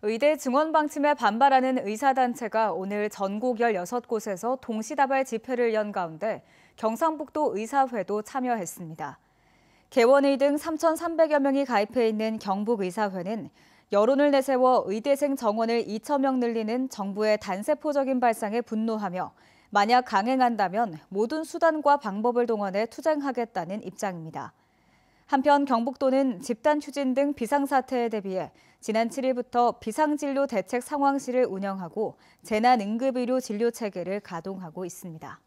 의대 증원 방침에 반발하는 의사단체가 오늘 전국 16곳에서 동시다발 집회를 연 가운데 경상북도 의사회도 참여했습니다. 개원의 등 3,300여 명이 가입해 있는 경북의사회는 여론을 내세워 의대생 정원을 2천 명 늘리는 정부의 단세포적인 발상에 분노하며 만약 강행한다면 모든 수단과 방법을 동원해 투쟁하겠다는 입장입니다. 한편 경북도는 집단 추진 등 비상사태에 대비해 지난 7일부터 비상진료 대책 상황실을 운영하고 재난응급의료 진료 체계를 가동하고 있습니다.